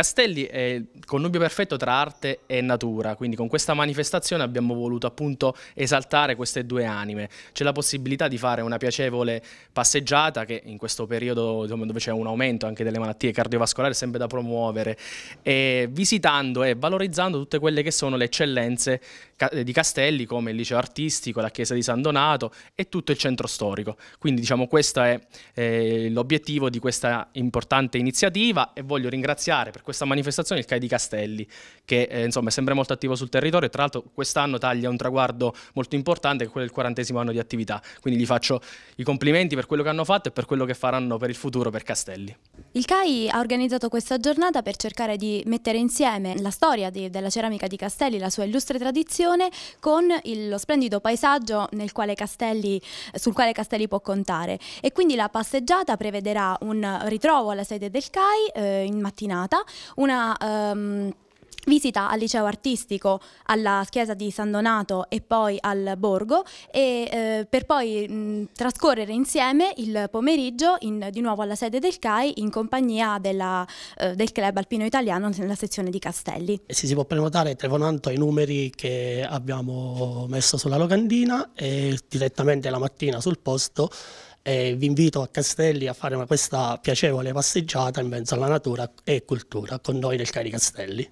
Castelli è il connubio perfetto tra arte e natura, quindi con questa manifestazione abbiamo voluto appunto esaltare queste due anime. C'è la possibilità di fare una piacevole passeggiata che in questo periodo diciamo, dove c'è un aumento anche delle malattie cardiovascolari è sempre da promuovere, e visitando e valorizzando tutte quelle che sono le eccellenze di Castelli come il liceo artistico, la chiesa di San Donato e tutto il centro storico. Quindi diciamo questo è eh, l'obiettivo di questa importante iniziativa e voglio ringraziare per questa manifestazione, il CAI di Castelli, che eh, insomma è sempre molto attivo sul territorio e tra l'altro quest'anno taglia un traguardo molto importante che è quello del quarantesimo anno di attività. Quindi gli faccio i complimenti per quello che hanno fatto e per quello che faranno per il futuro per Castelli. Il CAI ha organizzato questa giornata per cercare di mettere insieme la storia di, della ceramica di Castelli, la sua illustre tradizione, con il, lo splendido paesaggio quale Castelli, sul quale Castelli può contare. E quindi la passeggiata prevederà un ritrovo alla sede del CAI eh, in mattinata una... Um, visita al liceo artistico, alla chiesa di San Donato e poi al Borgo e, eh, per poi mh, trascorrere insieme il pomeriggio in, di nuovo alla sede del CAI in compagnia della, eh, del club alpino italiano nella sezione di Castelli. E si, si può prenotare telefonando ai numeri che abbiamo messo sulla locandina e direttamente la mattina sul posto e vi invito a Castelli a fare questa piacevole passeggiata in mezzo alla natura e cultura con noi del Cari Castelli.